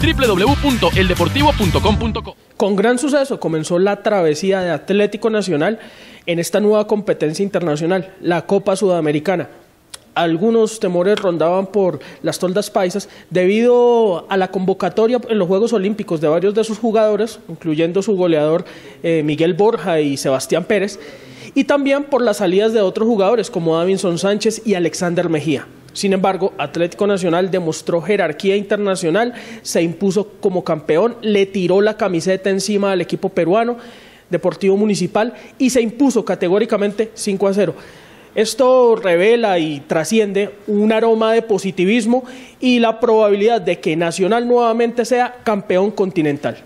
www.eldeportivo.com.co. Con gran suceso comenzó la travesía de Atlético Nacional en esta nueva competencia internacional, la Copa Sudamericana. Algunos temores rondaban por las toldas paisas debido a la convocatoria en los Juegos Olímpicos de varios de sus jugadores, incluyendo su goleador eh, Miguel Borja y Sebastián Pérez, y también por las salidas de otros jugadores como Davinson Sánchez y Alexander Mejía. Sin embargo, Atlético Nacional demostró jerarquía internacional, se impuso como campeón, le tiró la camiseta encima al equipo peruano, Deportivo Municipal, y se impuso categóricamente 5 a 0. Esto revela y trasciende un aroma de positivismo y la probabilidad de que Nacional nuevamente sea campeón continental.